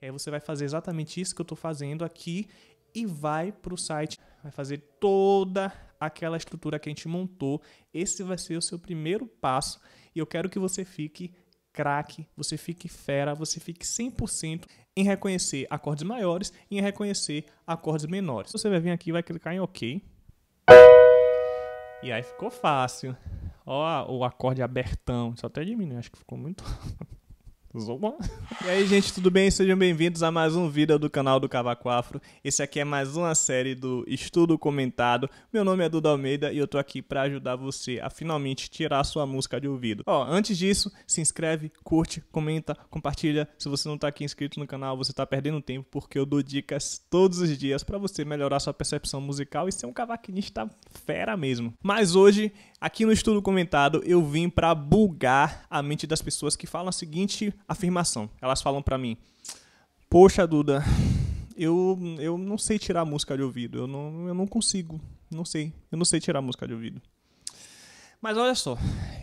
é, você vai fazer exatamente isso que eu estou fazendo aqui e vai para o site, vai fazer toda aquela estrutura que a gente montou. Esse vai ser o seu primeiro passo e eu quero que você fique craque, você fique fera, você fique 100% em reconhecer acordes maiores e em reconhecer acordes menores. Você vai vir aqui, vai clicar em OK. E aí ficou fácil. Ó, o acorde abertão. Só até diminuiu, acho que ficou muito. Zoma. E aí, gente, tudo bem? Sejam bem-vindos a mais um vídeo do canal do Cavaco Afro. Esse aqui é mais uma série do Estudo Comentado. Meu nome é Duda Almeida e eu tô aqui para ajudar você a finalmente tirar sua música de ouvido. Ó, antes disso, se inscreve, curte, comenta, compartilha. Se você não tá aqui inscrito no canal, você tá perdendo tempo porque eu dou dicas todos os dias para você melhorar sua percepção musical e ser um cavaquinista fera mesmo. Mas hoje, aqui no Estudo Comentado, eu vim para bulgar a mente das pessoas que falam a seguinte afirmação. Elas falam para mim: Poxa, Duda, eu, eu não sei tirar música de ouvido. Eu não, eu não consigo. Não sei. Eu não sei tirar música de ouvido. Mas olha só,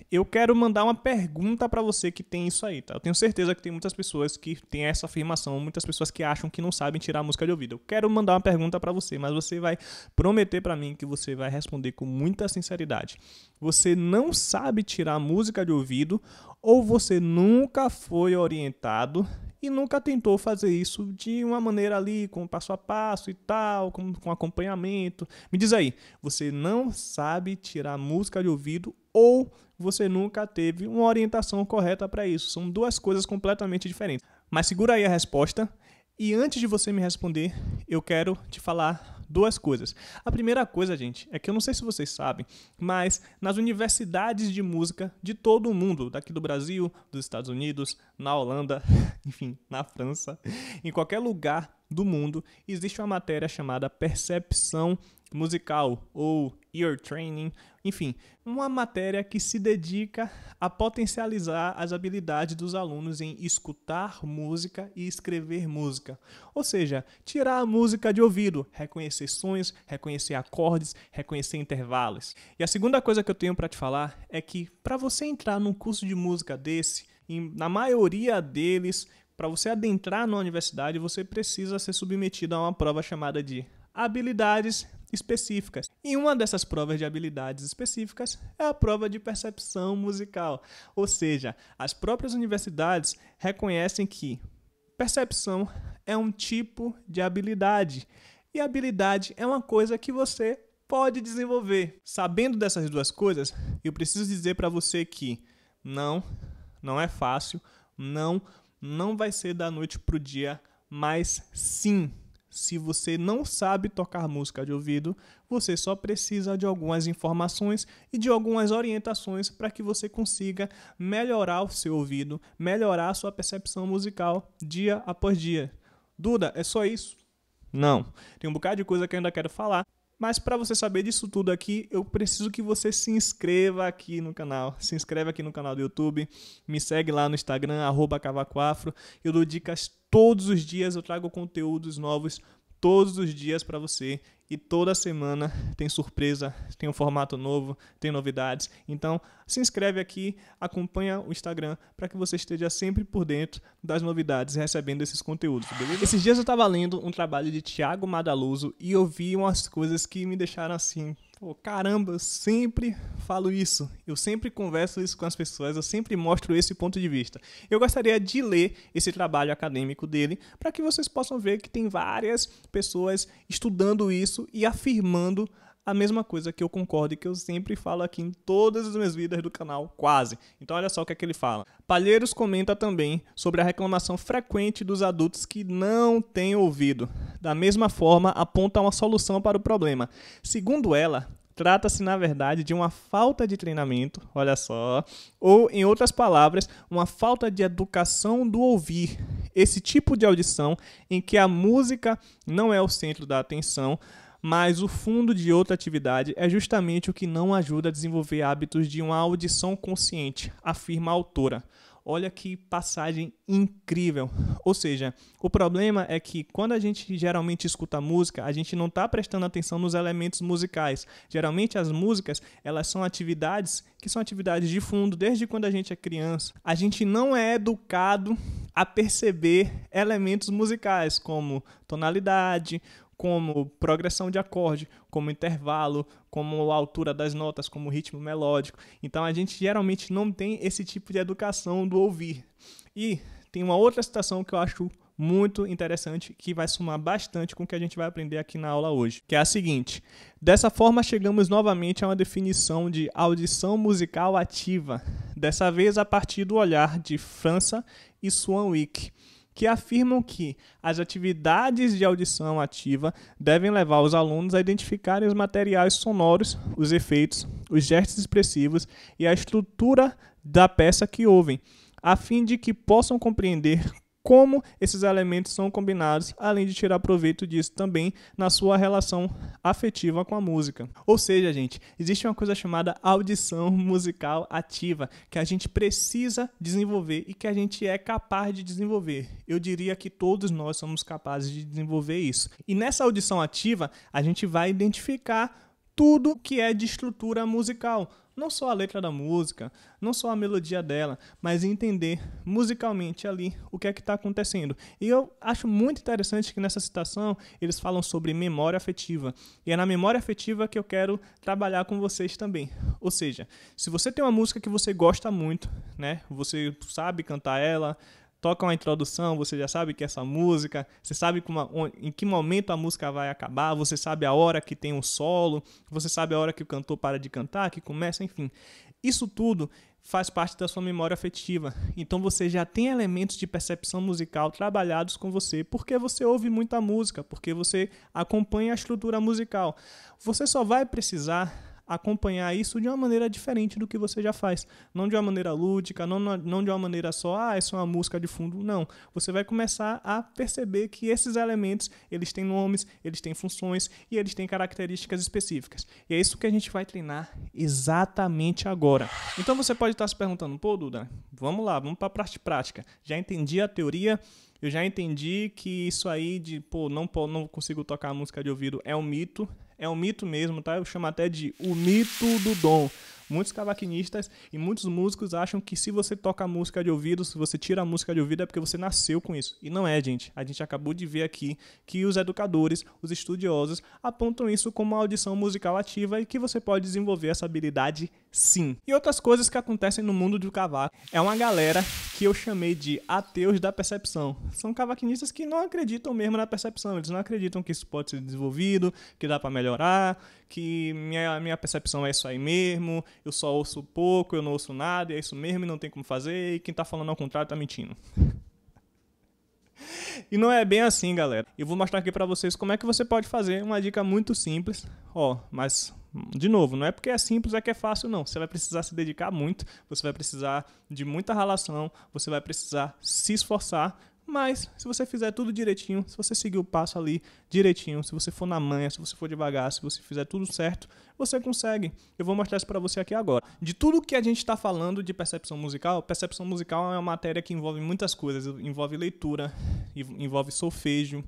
eu quero mandar uma pergunta para você que tem isso aí, tá? Eu tenho certeza que tem muitas pessoas que têm essa afirmação, muitas pessoas que acham que não sabem tirar a música de ouvido. Eu quero mandar uma pergunta para você, mas você vai prometer para mim que você vai responder com muita sinceridade. Você não sabe tirar a música de ouvido ou você nunca foi orientado e nunca tentou fazer isso de uma maneira ali, com passo a passo e tal, com, com acompanhamento. Me diz aí, você não sabe tirar música de ouvido ou você nunca teve uma orientação correta para isso? São duas coisas completamente diferentes. Mas segura aí a resposta e antes de você me responder, eu quero te falar duas coisas. A primeira coisa, gente, é que eu não sei se vocês sabem, mas nas universidades de música de todo o mundo, daqui do Brasil, dos Estados Unidos, na Holanda, enfim, na França, em qualquer lugar do mundo, existe uma matéria chamada percepção musical ou ear training, enfim, uma matéria que se dedica a potencializar as habilidades dos alunos em escutar música e escrever música. Ou seja, tirar a música de ouvido, reconhecer sons, reconhecer acordes, reconhecer intervalos. E a segunda coisa que eu tenho para te falar é que para você entrar num curso de música desse, na maioria deles, para você adentrar na universidade, você precisa ser submetido a uma prova chamada de habilidades específicas. E uma dessas provas de habilidades específicas é a prova de percepção musical. Ou seja, as próprias universidades reconhecem que percepção é um tipo de habilidade. E habilidade é uma coisa que você pode desenvolver. Sabendo dessas duas coisas, eu preciso dizer para você que não, não é fácil, não, não vai ser da noite para o dia, mas sim, se você não sabe tocar música de ouvido, você só precisa de algumas informações e de algumas orientações para que você consiga melhorar o seu ouvido, melhorar a sua percepção musical dia após dia. Duda, é só isso? Não. Tem um bocado de coisa que eu ainda quero falar, mas para você saber disso tudo aqui, eu preciso que você se inscreva aqui no canal. Se inscreve aqui no canal do YouTube, me segue lá no Instagram, arroba cavacoafro. Eu dou dicas todos os dias, eu trago conteúdos novos todos os dias para você e toda semana tem surpresa, tem um formato novo, tem novidades. Então, se inscreve aqui, acompanha o Instagram para que você esteja sempre por dentro das novidades e recebendo esses conteúdos, beleza? Esses dias eu estava lendo um trabalho de Tiago Madaluso e eu vi umas coisas que me deixaram assim Pô, caramba, eu sempre falo isso. Eu sempre converso isso com as pessoas, eu sempre mostro esse ponto de vista. Eu gostaria de ler esse trabalho acadêmico dele para que vocês possam ver que tem várias pessoas estudando isso e afirmando a mesma coisa que eu concordo e que eu sempre falo aqui em todas as minhas vidas do canal, quase. Então olha só o que é que ele fala. Palheiros comenta também sobre a reclamação frequente dos adultos que não têm ouvido. Da mesma forma, aponta uma solução para o problema. Segundo ela, Trata-se, na verdade, de uma falta de treinamento, olha só, ou, em outras palavras, uma falta de educação do ouvir. Esse tipo de audição em que a música não é o centro da atenção, mas o fundo de outra atividade é justamente o que não ajuda a desenvolver hábitos de uma audição consciente, afirma a autora. Olha que passagem incrível. Ou seja, o problema é que quando a gente geralmente escuta música, a gente não está prestando atenção nos elementos musicais. Geralmente as músicas, elas são atividades que são atividades de fundo desde quando a gente é criança. A gente não é educado a perceber elementos musicais como tonalidade, como progressão de acorde, como intervalo, como altura das notas, como ritmo melódico. Então a gente geralmente não tem esse tipo de educação do ouvir. E tem uma outra citação que eu acho muito interessante que vai somar bastante com o que a gente vai aprender aqui na aula hoje, que é a seguinte: dessa forma chegamos novamente a uma definição de audição musical ativa, dessa vez a partir do olhar de França e Swanwick que afirmam que as atividades de audição ativa devem levar os alunos a identificarem os materiais sonoros, os efeitos, os gestos expressivos e a estrutura da peça que ouvem, a fim de que possam compreender como esses elementos são combinados, além de tirar proveito disso também na sua relação afetiva com a música. Ou seja, gente, existe uma coisa chamada audição musical ativa que a gente precisa desenvolver e que a gente é capaz de desenvolver. Eu diria que todos nós somos capazes de desenvolver isso. E nessa audição ativa, a gente vai identificar tudo que é de estrutura musical. Não só a letra da música, não só a melodia dela, mas entender musicalmente ali o que é que está acontecendo. E eu acho muito interessante que nessa citação eles falam sobre memória afetiva. E é na memória afetiva que eu quero trabalhar com vocês também. Ou seja, se você tem uma música que você gosta muito, né? Você sabe cantar ela, toca uma introdução, você já sabe que essa é música, você sabe em que momento a música vai acabar, você sabe a hora que tem um solo, você sabe a hora que o cantor para de cantar, que começa, enfim. Isso tudo faz parte da sua memória afetiva. Então você já tem elementos de percepção musical trabalhados com você, porque você ouve muita música, porque você acompanha a estrutura musical. Você só vai precisar acompanhar isso de uma maneira diferente do que você já faz. Não de uma maneira lúdica, não, não de uma maneira só, ah, isso é uma música de fundo. Não. Você vai começar a perceber que esses elementos, eles têm nomes, eles têm funções e eles têm características específicas. E é isso que a gente vai treinar exatamente agora. Então você pode estar se perguntando, pô, Duda, vamos lá, vamos para a parte prática. Já entendi a teoria, eu já entendi que isso aí de, pô, não, não consigo tocar música de ouvido é um mito. É um mito mesmo, tá? Eu chamo até de o mito do dom. Muitos cavaquinistas e muitos músicos acham que se você toca música de ouvido, se você tira a música de ouvido, é porque você nasceu com isso. E não é, gente. A gente acabou de ver aqui que os educadores, os estudiosos, apontam isso como uma audição musical ativa e que você pode desenvolver essa habilidade sim. E outras coisas que acontecem no mundo do cavaco é uma galera que eu chamei de ateus da percepção. São cavaquinistas que não acreditam mesmo na percepção, eles não acreditam que isso pode ser desenvolvido, que dá para melhorar, que minha, minha percepção é isso aí mesmo, eu só ouço pouco, eu não ouço nada, é isso mesmo e não tem como fazer, e quem tá falando ao contrário tá mentindo. e não é bem assim, galera. Eu vou mostrar aqui para vocês como é que você pode fazer. Uma dica muito simples, ó, mas de novo, não é porque é simples é que é fácil, não. Você vai precisar se dedicar muito, você vai precisar de muita relação, você vai precisar se esforçar, mas se você fizer tudo direitinho, se você seguir o passo ali direitinho, se você for na manha, se você for devagar, se você fizer tudo certo, você consegue. Eu vou mostrar isso para você aqui agora. De tudo que a gente está falando de percepção musical, percepção musical é uma matéria que envolve muitas coisas, envolve leitura, envolve solfejo,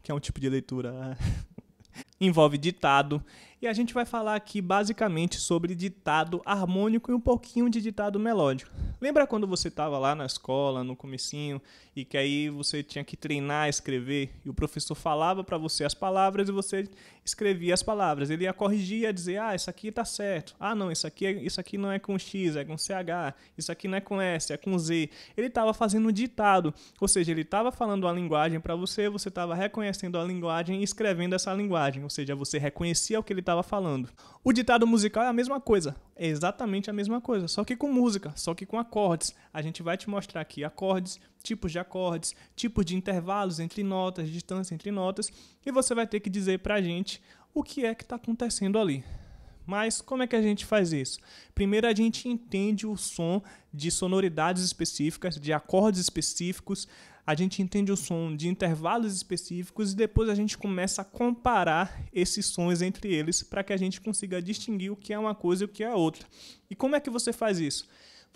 que é um tipo de leitura é. envolve ditado. E a gente vai falar aqui basicamente sobre ditado harmônico e um pouquinho de ditado melódico. Lembra quando você estava lá na escola, no comecinho, e que aí você tinha que treinar a escrever e o professor falava para você as palavras e você escrevia as palavras. Ele ia corrigir, ia dizer: "Ah, isso aqui está certo. Ah, não, isso aqui, é, isso aqui não é com x, é com ch. Isso aqui não é com s, é com z". Ele estava fazendo ditado, ou seja, ele estava falando a linguagem para você, você estava reconhecendo a linguagem e escrevendo essa linguagem, ou seja, você reconhecia o que ele estava falando. O ditado musical é a mesma coisa, é exatamente a mesma coisa, só que com música, só que com acústica acordes. A gente vai te mostrar aqui acordes, tipos de acordes, tipos de intervalos entre notas, distância entre notas, e você vai ter que dizer para a gente o que é que está acontecendo ali. Mas como é que a gente faz isso? Primeiro a gente entende o som de sonoridades específicas, de acordes específicos, a gente entende o som de intervalos específicos e depois a gente começa a comparar esses sons entre eles para que a gente consiga distinguir o que é uma coisa e o que é outra. E como é que você faz isso?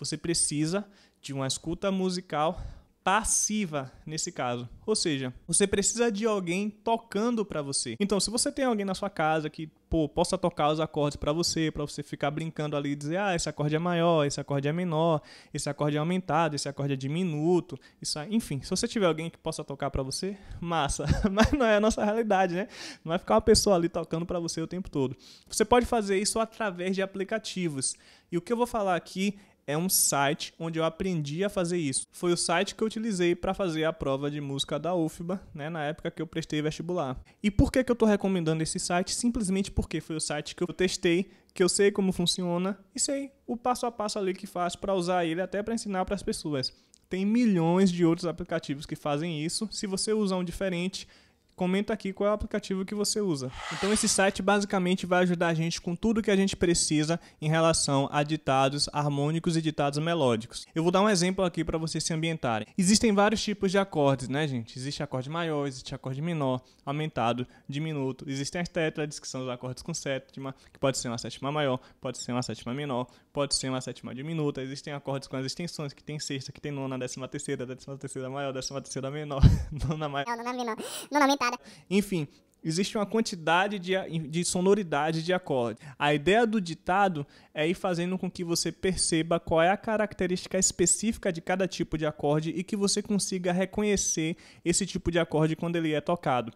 você precisa de uma escuta musical passiva nesse caso. Ou seja, você precisa de alguém tocando para você. Então, se você tem alguém na sua casa que pô, possa tocar os acordes para você, para você ficar brincando ali e dizer, ah, esse acorde é maior, esse acorde é menor, esse acorde é aumentado, esse acorde é diminuto, isso, enfim, se você tiver alguém que possa tocar para você, massa, mas não é a nossa realidade, né? Não vai ficar uma pessoa ali tocando para você o tempo todo. Você pode fazer isso através de aplicativos. E o que eu vou falar aqui é um site onde eu aprendi a fazer isso. Foi o site que eu utilizei para fazer a prova de música da UFBA, né, na época que eu prestei vestibular. E por que, que eu estou recomendando esse site? Simplesmente porque foi o site que eu testei, que eu sei como funciona e sei o passo a passo ali que faz para usar ele até para ensinar para as pessoas. Tem milhões de outros aplicativos que fazem isso. Se você usar um diferente, comenta aqui qual é o aplicativo que você usa. Então esse site basicamente vai ajudar a gente com tudo que a gente precisa em relação a ditados harmônicos e ditados melódicos. Eu vou dar um exemplo aqui para vocês se ambientarem. Existem vários tipos de acordes, né, gente? Existe acorde maior, existe acorde menor, aumentado, diminuto. Existem as tetras, que são os acordes com sétima, que pode ser uma sétima maior, pode ser uma sétima menor, pode ser uma sétima diminuta. Existem acordes com as extensões, que tem sexta, que tem nona, décima terceira, décima terceira maior, décima terceira menor, nona maior. Não, nona menor. Nona aumentada cara. Enfim, existe uma quantidade de, de sonoridade de acorde. A ideia do ditado é ir fazendo com que você perceba qual é a característica específica de cada tipo de acorde e que você consiga reconhecer esse tipo de acorde quando ele é tocado.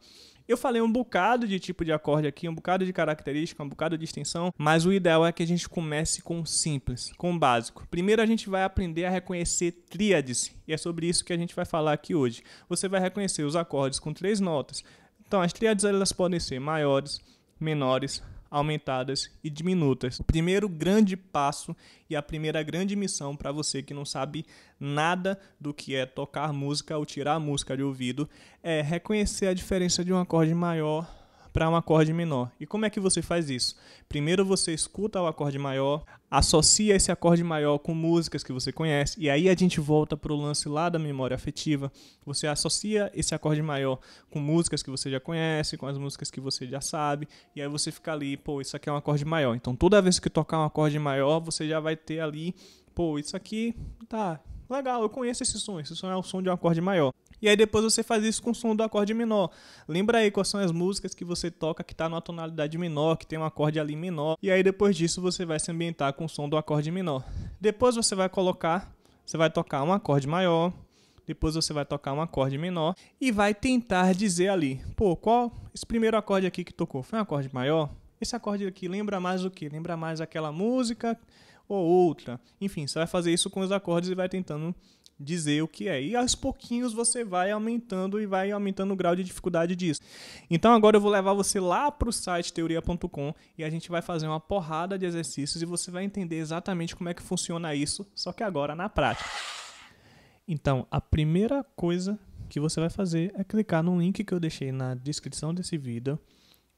Eu falei um bocado de tipo de acorde aqui, um bocado de característica, um bocado de extensão, mas o ideal é que a gente comece com o simples, com o básico. Primeiro a gente vai aprender a reconhecer tríades, e é sobre isso que a gente vai falar aqui hoje. Você vai reconhecer os acordes com três notas. Então, as tríades elas podem ser maiores, menores, aumentadas e diminutas. O primeiro grande passo e a primeira grande missão para você que não sabe nada do que é tocar música ou tirar música de ouvido é reconhecer a diferença de um acorde maior para um acorde menor. E como é que você faz isso? Primeiro você escuta o acorde maior, associa esse acorde maior com músicas que você conhece, e aí a gente volta para o lance lá da memória afetiva. Você associa esse acorde maior com músicas que você já conhece, com as músicas que você já sabe, e aí você fica ali, pô, isso aqui é um acorde maior. Então toda vez que tocar um acorde maior, você já vai ter ali, pô, isso aqui tá, Legal, eu conheço esse som, esse som é o som de um acorde maior. E aí depois você faz isso com o som do acorde menor. Lembra aí quais são as músicas que você toca que está numa tonalidade menor, que tem um acorde ali menor. E aí depois disso você vai se ambientar com o som do acorde menor. Depois você vai colocar, você vai tocar um acorde maior, depois você vai tocar um acorde menor e vai tentar dizer ali, pô, qual esse primeiro acorde aqui que tocou foi um acorde maior? Esse acorde aqui lembra mais o que? Lembra mais aquela música ou outra. Enfim, você vai fazer isso com os acordes e vai tentando dizer o que é. E aos pouquinhos você vai aumentando e vai aumentando o grau de dificuldade disso. Então agora eu vou levar você lá para o site teoria.com e a gente vai fazer uma porrada de exercícios e você vai entender exatamente como é que funciona isso, só que agora na prática. Então, a primeira coisa que você vai fazer é clicar no link que eu deixei na descrição desse vídeo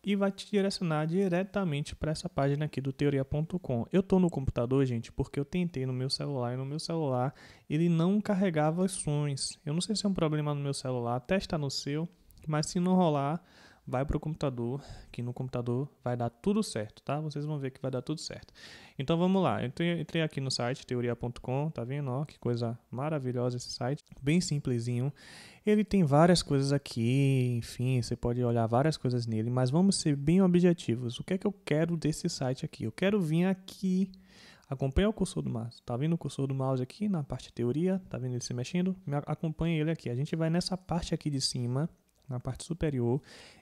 e vai te direcionar diretamente para essa página aqui do teoria.com. Eu estou no computador, gente, porque eu tentei no meu celular e no meu celular ele não carregava os sons. Eu não sei se é um problema no meu celular, testa no seu, mas se não rolar, vai para o computador, que no computador vai dar tudo certo, tá? Vocês vão ver que vai dar tudo certo. Então vamos lá, eu entrei aqui no site teoria.com, tá vendo? Ó, que coisa maravilhosa esse site, bem simplesinho. Ele tem várias coisas aqui, enfim, você pode olhar várias coisas nele, mas vamos ser bem objetivos. O que é que eu quero desse site aqui? Eu quero vir aqui acompanha o cursor do mouse. Tá vendo o cursor do mouse aqui na parte teoria? Tá vendo ele se mexendo? Acompanha ele aqui. A gente vai nessa parte aqui de cima na parte superior,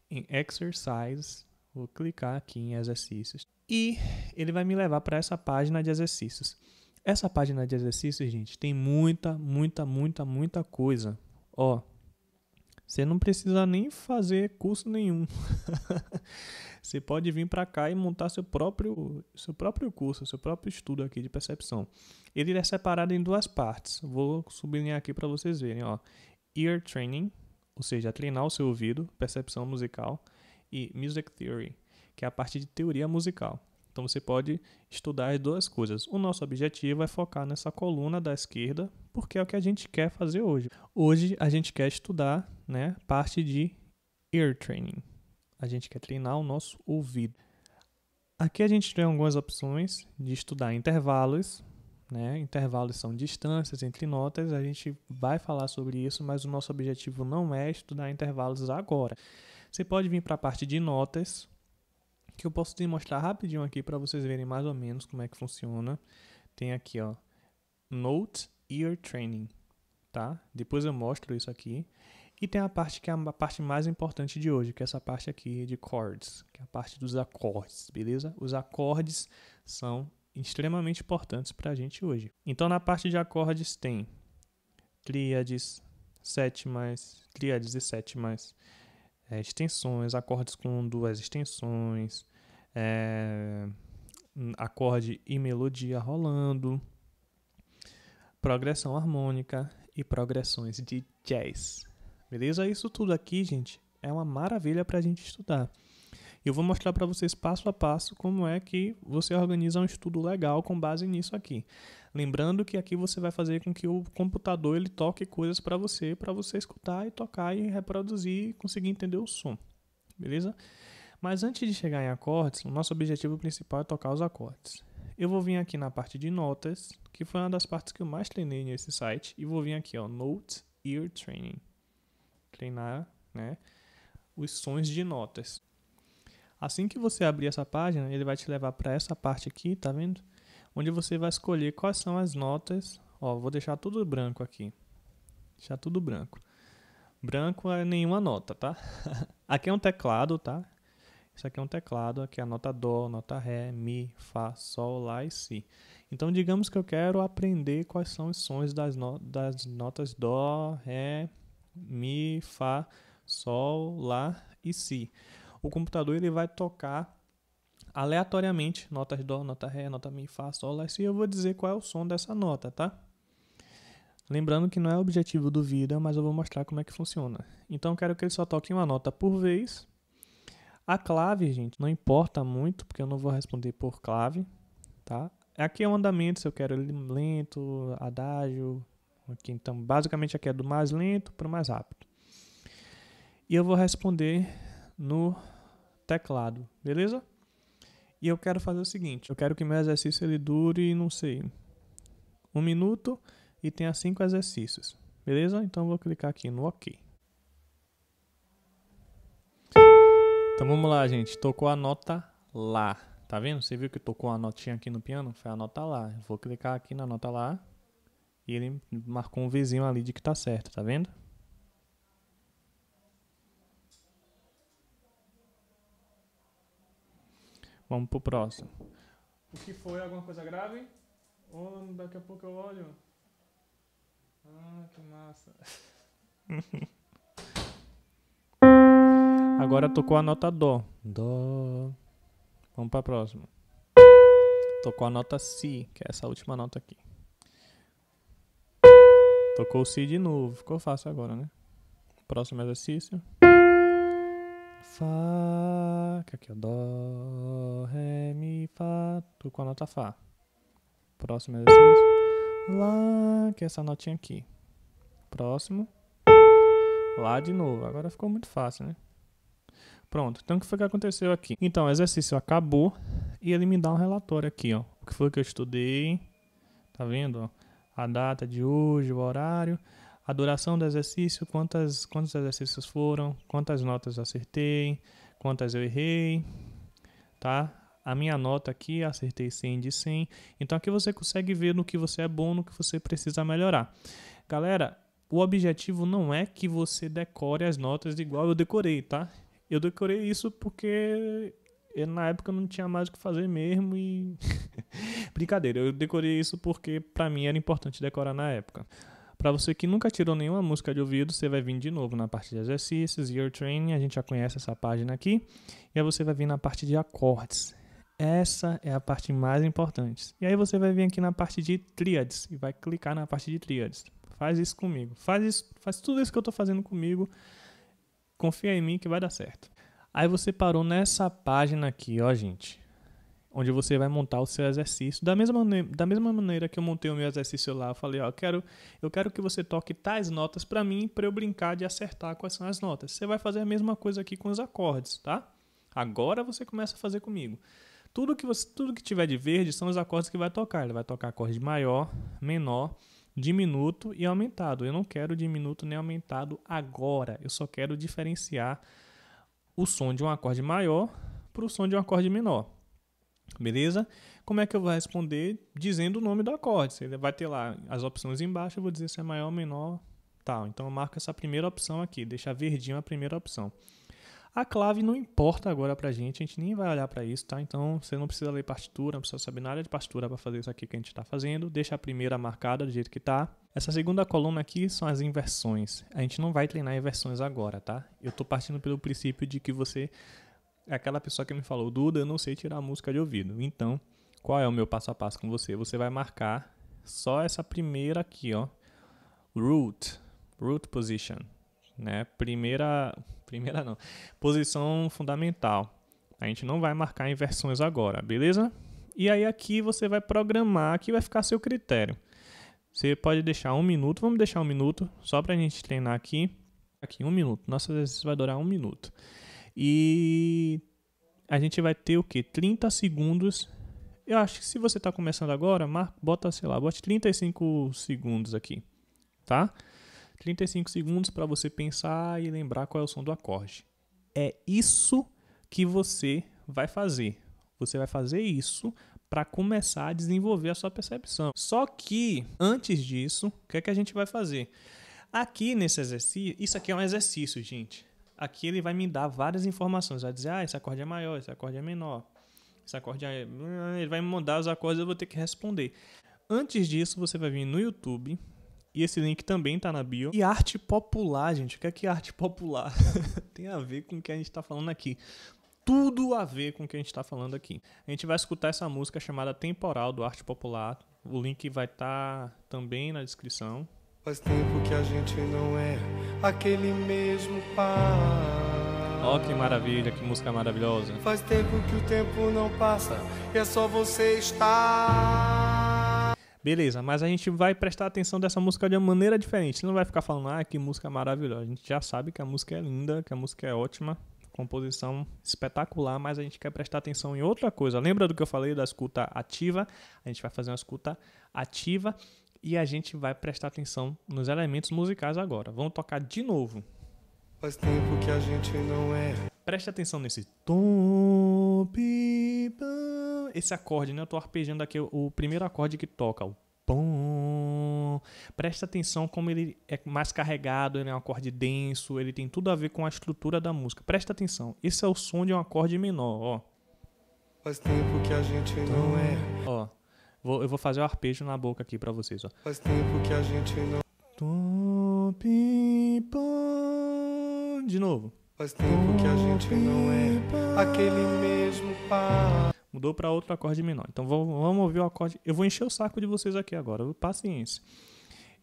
em Exercise, vou clicar aqui em Exercícios e ele vai me levar para essa página de exercícios. Essa página de exercícios, gente, tem muita, muita, muita, muita coisa. Ó, você não precisa nem fazer curso nenhum. você pode vir para cá e montar seu próprio, seu próprio curso, seu próprio estudo aqui de percepção. Ele é separado em duas partes. Vou sublinhar aqui para vocês verem, ó. Ear Training, ou seja, treinar o seu ouvido, percepção musical, e music theory, que é a parte de teoria musical. Então você pode estudar as duas coisas. O nosso objetivo é focar nessa coluna da esquerda, porque é o que a gente quer fazer hoje. Hoje a gente quer estudar, né, parte de ear training. A gente quer treinar o nosso ouvido. Aqui a gente tem algumas opções de estudar intervalos, né? Intervalos são distâncias entre notas, a gente vai falar sobre isso, mas o nosso objetivo não é estudar intervalos agora. Você pode vir para a parte de notas, que eu posso te mostrar rapidinho aqui para vocês verem mais ou menos como é que funciona. Tem aqui, ó, Note Ear Training, tá? Depois eu mostro isso aqui. E tem a parte que é a parte mais importante de hoje, que é essa parte aqui de chords, que é a parte dos acordes, beleza? Os acordes são extremamente importantes para a gente hoje. Então, na parte de acordes, tem tríades, sétimas, tríades e sétimas, é, extensões, acordes com duas extensões, é, acorde e melodia rolando, progressão harmônica e progressões de jazz. Beleza? Isso tudo aqui, gente, é uma maravilha para a gente estudar. Eu vou mostrar para vocês passo a passo como é que você organiza um estudo legal com base nisso aqui. Lembrando que aqui você vai fazer com que o computador ele toque coisas para você, para você escutar e tocar e reproduzir e conseguir entender o som. Beleza? Mas antes de chegar em acordes, o nosso objetivo principal é tocar os acordes. Eu vou vir aqui na parte de notas, que foi uma das partes que eu mais treinei nesse site, e vou vir aqui, ó, note Ear Training. Treinar, né, os sons de notas. Assim que você abrir essa página, ele vai te levar para essa parte aqui, tá vendo? Onde você vai escolher quais são as notas. Ó, vou deixar tudo branco aqui. Deixar tudo branco. Branco é nenhuma nota, tá? aqui é um teclado, tá? Isso aqui é um teclado, aqui é a nota Dó, nota Ré, Mi, Fá, Sol, Lá e Si. Então, digamos que eu quero aprender quais são os sons das, no das notas Dó, Ré, Mi, Fá, Sol, Lá e Si o computador ele vai tocar aleatoriamente notas dó, nota ré, nota mi, fá, sol, lá, e eu vou dizer qual é o som dessa nota, tá? Lembrando que não é o objetivo do vídeo, mas eu vou mostrar como é que funciona. Então quero que ele só toque uma nota por vez. A clave, gente, não importa muito, porque eu não vou responder por clave, tá? Aqui é o andamento, se eu quero ele lento, adágio, aqui então basicamente aqui é do mais lento para o mais rápido. E eu vou responder no teclado, beleza? E eu quero fazer o seguinte, eu quero que meu exercício ele dure, não sei, um minuto e tenha cinco exercícios, beleza? Então vou clicar aqui no OK. Então vamos lá, gente. Tocou a nota Lá. Tá vendo? Você viu que tocou a notinha aqui no piano? Foi a nota Lá. vou clicar aqui na nota Lá. E ele marcou um vizinho ali de que tá certo, tá vendo? Vamos pro próximo. O que foi? Alguma coisa grave? Ou oh, daqui a pouco eu olho? Ah, que massa. Agora tocou a nota Dó. Dó. Vamos pro próximo. próxima. Tocou a nota Si, que é essa última nota aqui. Tocou o Si de novo. Ficou fácil agora, né? Próximo é exercício. Fá, que aqui é Dó, Ré, Mi, Fá, tudo com a nota Fá. Próximo exercício. Lá, que é essa notinha aqui. Próximo. Lá de novo. Agora ficou muito fácil, né? Pronto, então o que foi que aconteceu aqui? Então, o exercício acabou e ele me dá um relatório aqui, ó. O que foi que eu estudei, tá vendo, ó? A data de hoje, o horário a duração do exercício, quantas, quantos exercícios foram, quantas notas acertei, quantas eu errei, tá? A minha nota aqui, acertei 100 de 100. Então aqui você consegue ver no que você é bom, no que você precisa melhorar. Galera, o objetivo não é que você decore as notas igual eu decorei, tá? Eu decorei isso porque eu, na época eu não tinha mais o que fazer mesmo e brincadeira, eu decorei isso porque para mim era importante decorar na época. Para você que nunca tirou nenhuma música de ouvido, você vai vir de novo na parte de exercícios, Your Training, a gente já conhece essa página aqui. E aí você vai vir na parte de acordes. Essa é a parte mais importante. E aí você vai vir aqui na parte de tríades e vai clicar na parte de tríades. Faz isso comigo. Faz, isso, faz tudo isso que eu estou fazendo comigo. Confia em mim que vai dar certo. Aí você parou nessa página aqui, ó, gente onde você vai montar o seu exercício. Da mesma, da mesma maneira que eu montei o meu exercício lá, eu falei, ó, eu quero, eu quero que você toque tais notas para mim, para eu brincar de acertar quais são as notas. Você vai fazer a mesma coisa aqui com os acordes, tá? Agora você começa a fazer comigo. Tudo que você, tudo que tiver de verde são os acordes que vai tocar. Ele vai tocar acorde maior, menor, diminuto e aumentado. Eu não quero diminuto nem aumentado agora. Eu só quero diferenciar o som de um acorde maior para o som de um acorde menor. Beleza? Como é que eu vou responder? Dizendo o nome do acorde. Você vai ter lá as opções embaixo, eu vou dizer se é maior, menor, tal. Então eu marco essa primeira opção aqui, deixar verdinho a primeira opção. A clave não importa agora pra gente, a gente nem vai olhar para isso, tá? Então você não precisa ler partitura, não precisa saber nada de partitura para fazer isso aqui que a gente está fazendo. Deixa a primeira marcada do jeito que tá. Essa segunda coluna aqui são as inversões. A gente não vai treinar inversões agora, tá? Eu estou partindo pelo princípio de que você é aquela pessoa que me falou, Duda, eu não sei tirar música de ouvido. Então, qual é o meu passo a passo com você? Você vai marcar só essa primeira aqui, ó. Root, root position, né? Primeira, primeira não. Posição fundamental. A gente não vai marcar inversões agora, beleza? E aí aqui você vai programar, que vai ficar a seu critério. Você pode deixar um minuto, vamos deixar um minuto, só para a gente treinar aqui. Aqui, um minuto. Nosso exercício vai durar um minuto. E a gente vai ter o que? 30 segundos. Eu acho que se você está começando agora, marca, bota, sei lá, bote 35 segundos aqui, tá? 35 segundos para você pensar e lembrar qual é o som do acorde. É isso que você vai fazer. Você vai fazer isso para começar a desenvolver a sua percepção. Só que antes disso, o que é que a gente vai fazer? Aqui nesse exercício, isso aqui é um exercício, gente aqui ele vai me dar várias informações. Vai dizer, ah, esse acorde é maior, esse acorde é menor, esse acorde é... Ele vai me mandar os acordes eu vou ter que responder. Antes disso, você vai vir no YouTube, e esse link também tá na bio. E arte popular, gente. O que é que é arte popular? Tem a ver com o que a gente está falando aqui. Tudo a ver com o que a gente está falando aqui. A gente vai escutar essa música chamada Temporal do Arte Popular. O link vai estar tá também na descrição. Faz tempo que a gente não é aquele mesmo par. Ó oh, que maravilha, que música maravilhosa. Faz tempo que o tempo não passa e é só você estar. Beleza, mas a gente vai prestar atenção dessa música de uma maneira diferente. Você não vai ficar falando, ah, que música maravilhosa. A gente já sabe que a música é linda, que a música é ótima, composição espetacular, mas a gente quer prestar atenção em outra coisa. Lembra do que eu falei da escuta ativa? A gente vai fazer uma escuta ativa e a gente vai prestar atenção nos elementos musicais agora. Vamos tocar de novo. Faz tempo que a gente não é. Preste atenção nesse tom, esse acorde, né? Eu tô arpejando aqui o primeiro acorde que toca, o tom. Preste atenção como ele é mais carregado, ele é um acorde denso, ele tem tudo a ver com a estrutura da música. Preste atenção, esse é o som de um acorde menor, ó. Faz tempo que a gente não é. Ó. Vou, eu vou fazer o arpejo na boca aqui para vocês, ó. Faz tempo que a gente não. pim, De novo. Faz tempo que a gente não é aquele mesmo par. Mudou para outro acorde menor. Então vamos, vamos ouvir o acorde. Eu vou encher o saco de vocês aqui agora. Paciência.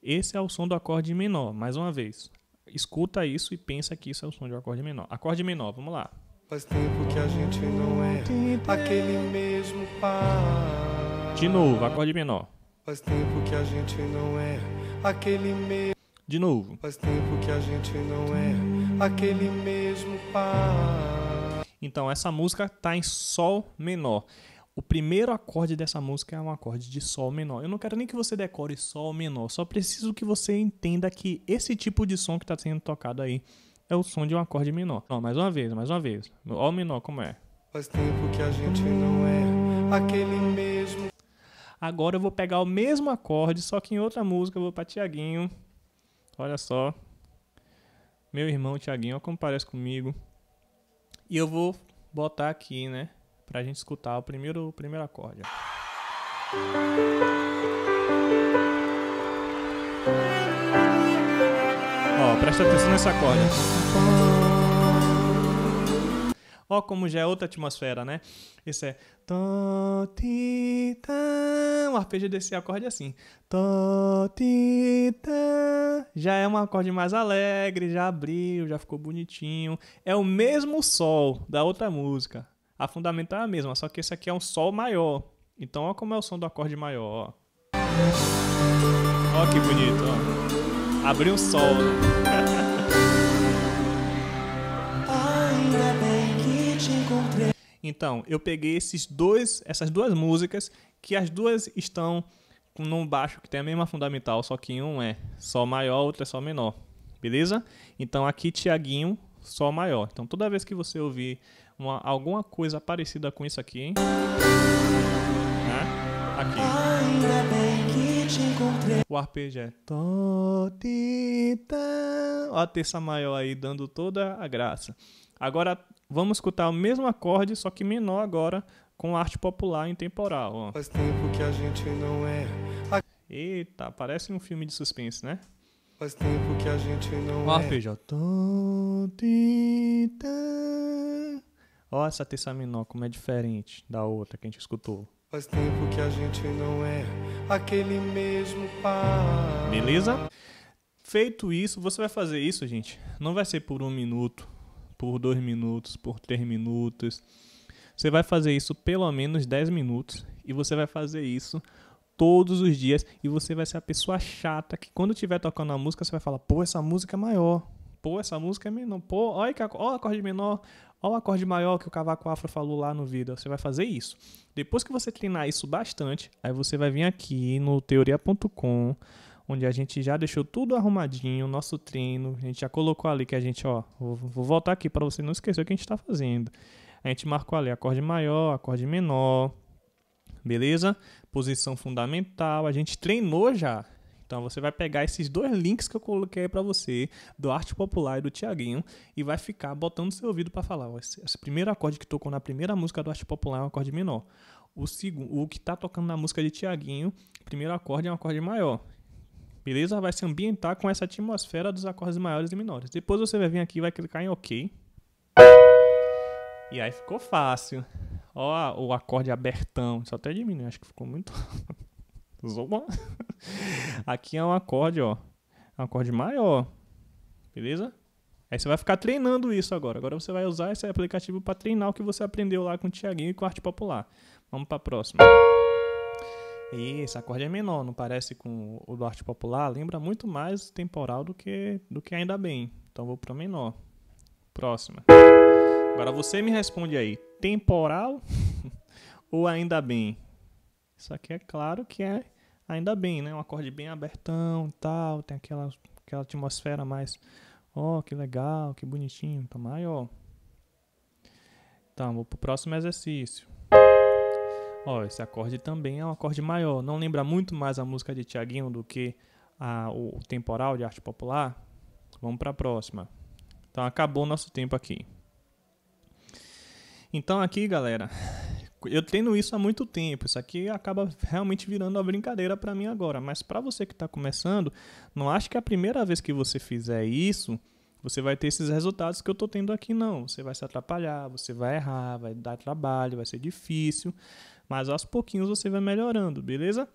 Esse é o som do acorde menor, mais uma vez. Escuta isso e pensa que isso é o som de um acorde menor. Acorde menor, vamos lá. Faz tempo que a gente não é aquele mesmo par. De novo, acorde menor. Faz tempo que a gente não é aquele mesmo. De novo. Faz tempo que a gente não é aquele mesmo par. Então essa música tá em sol menor. O primeiro acorde dessa música é um acorde de Sol menor. Eu não quero nem que você decore Sol menor, só preciso que você entenda que esse tipo de som que está sendo tocado aí é o som de um acorde menor. Não, mais uma vez, mais uma vez. Ó menor como é. Faz tempo que a gente não é aquele mesmo. Agora eu vou pegar o mesmo acorde, só que em outra música eu vou para Tiaguinho. Olha só. Meu irmão Tiaguinho, olha como parece comigo. E eu vou botar aqui, né? Pra gente escutar o primeiro, o primeiro acorde. Ó, presta atenção nesse acorde. Ó, como já é outra atmosfera, né? Isso é. O tá. arpejo desse acorde é assim. Tá. Já é um acorde mais alegre, já abriu, já ficou bonitinho. É o mesmo sol da outra música. A fundamental é a mesma, só que esse aqui é um sol maior. Então, ó como é o som do acorde maior, ó. que bonito, ó. Abriu um sol, né? Então, eu peguei esses dois, essas duas músicas, que as duas estão num baixo que tem a mesma fundamental, só que um é Sol maior, outro é Sol menor. Beleza? Então aqui Tiaguinho, Sol maior. Então toda vez que você ouvir uma, alguma coisa parecida com isso aqui, hein? Né? Aqui. Ainda bem que te encontrei. O arpejo é Ó a terça maior aí dando toda a graça. Agora Vamos escutar o mesmo acorde, só que menor agora, com arte popular em temporal. Ó. Faz tempo que a gente não é. Eita, parece um filme de suspense, né? Faz tempo que a gente não ó, é. Ó, essa terça menor, como é diferente da outra que a gente escutou. Faz tempo que a gente não é aquele mesmo pai. Beleza? Feito isso, você vai fazer isso, gente. Não vai ser por um minuto, por dois minutos, por três minutos. Você vai fazer isso pelo menos 10 minutos e você vai fazer isso todos os dias e você vai ser a pessoa chata que quando estiver tocando a música você vai falar: "Pô, essa música é maior. Pô, essa música é menor. Pô, olha que acorde menor, olha o acorde maior que o Cavaco Afro falou lá no vídeo". Você vai fazer isso. Depois que você treinar isso bastante, aí você vai vir aqui no teoria.com onde a gente já deixou tudo arrumadinho, nosso treino, a gente já colocou ali que a gente, ó, vou, vou voltar aqui para você não esquecer o que a gente está fazendo. A gente marcou ali acorde maior, acorde menor, beleza? Posição fundamental, a gente treinou já. Então você vai pegar esses dois links que eu coloquei para você, do Arte Popular e do Tiaguinho, e vai ficar botando seu ouvido para falar. Ó, esse, esse primeiro acorde que tocou na primeira música do Arte Popular é um acorde menor. O, segundo, o que está tocando na música de Tiaguinho, primeiro acorde é um acorde maior beleza? Vai se ambientar com essa atmosfera dos acordes maiores e menores. Depois você vai vir aqui e vai clicar em OK. E aí ficou fácil. Ó, o acorde abertão. Isso até diminuiu, acho que ficou muito. Zoma. Aqui é um acorde, ó. É um acorde maior. Beleza? Aí você vai ficar treinando isso agora. Agora você vai usar esse aplicativo para treinar o que você aprendeu lá com o Tiaguinho e com a Arte Popular. Vamos para a próxima. Isso, esse acorde é menor, não parece com o do arte popular, lembra muito mais temporal do que, do que ainda bem. Então vou para menor. Próxima. Agora você me responde aí, temporal ou ainda bem? Isso aqui é claro que é ainda bem, né? Um acorde bem abertão e tal, tem aquela, aquela atmosfera mais, ó, oh, que legal, que bonitinho, tá maior. Então, vou pro próximo exercício ó, esse acorde também é um acorde maior. Não lembra muito mais a música de Tiaguinho do que a, o temporal de arte popular? Vamos para a próxima. Então acabou o nosso tempo aqui. Então aqui, galera, eu tendo isso há muito tempo. Isso aqui acaba realmente virando uma brincadeira para mim agora. Mas para você que está começando, não acho que é a primeira vez que você fizer isso, você vai ter esses resultados que eu estou tendo aqui, não. Você vai se atrapalhar, você vai errar, vai dar trabalho, vai ser difícil mas aos pouquinhos você vai melhorando, beleza?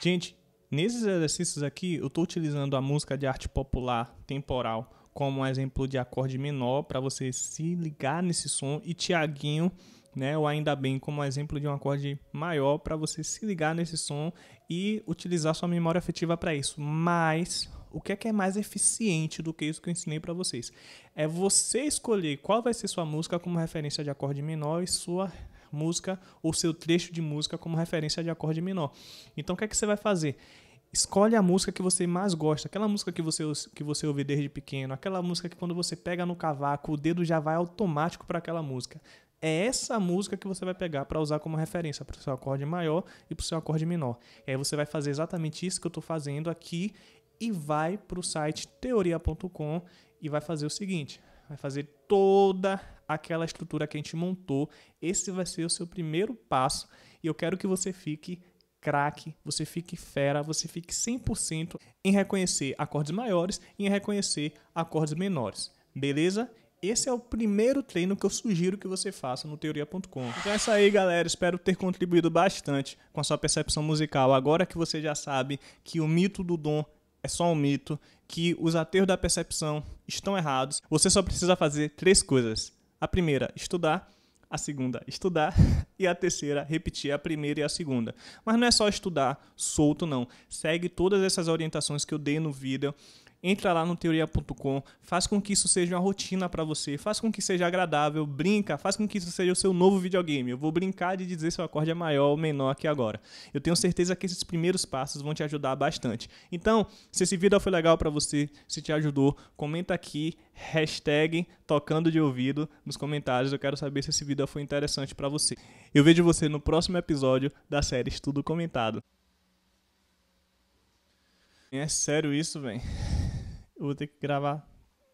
Gente, nesses exercícios aqui eu estou utilizando a música de arte popular temporal como um exemplo de acorde menor para você se ligar nesse som e Tiaguinho, né, ou ainda bem como um exemplo de um acorde maior para você se ligar nesse som e utilizar sua memória afetiva para isso. Mas o que é que é mais eficiente do que isso que eu ensinei para vocês? É você escolher qual vai ser sua música como referência de acorde menor e sua música ou seu trecho de música como referência de acorde menor. Então o que é que você vai fazer? Escolhe a música que você mais gosta, aquela música que você, que você ouve desde pequeno, aquela música que quando você pega no cavaco, o dedo já vai automático para aquela música. É essa música que você vai pegar para usar como referência para o seu acorde maior e para o seu acorde menor. E aí você vai fazer exatamente isso que eu estou fazendo aqui e vai para o site teoria.com e vai fazer o seguinte: vai fazer toda aquela estrutura que a gente montou. Esse vai ser o seu primeiro passo e eu quero que você fique craque, você fique fera, você fique 100% em reconhecer acordes maiores e em reconhecer acordes menores. Beleza? Esse é o primeiro treino que eu sugiro que você faça no teoria.com. Então é isso aí, galera. Espero ter contribuído bastante com a sua percepção musical. Agora que você já sabe que o mito do dom é só um mito, que os aterros da percepção estão errados, você só precisa fazer três coisas a primeira, estudar. A segunda, estudar. E a terceira, repetir a primeira e a segunda. Mas não é só estudar solto, não. Segue todas essas orientações que eu dei no vídeo entra lá no teoria.com, faz com que isso seja uma rotina para você, faz com que seja agradável, brinca, faz com que isso seja o seu novo videogame. Eu vou brincar de dizer se o acorde é maior ou menor aqui agora. Eu tenho certeza que esses primeiros passos vão te ajudar bastante. Então, se esse vídeo foi legal para você, se te ajudou, comenta aqui hashtag tocando de ouvido nos comentários. Eu quero saber se esse vídeo foi interessante para você. Eu vejo você no próximo episódio da série Estudo Comentado. É sério isso, velho. Eu vou ter que gravar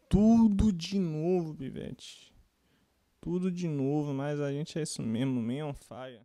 tudo de novo, Bivete. Tudo de novo, mas a gente é isso mesmo, meio on fire.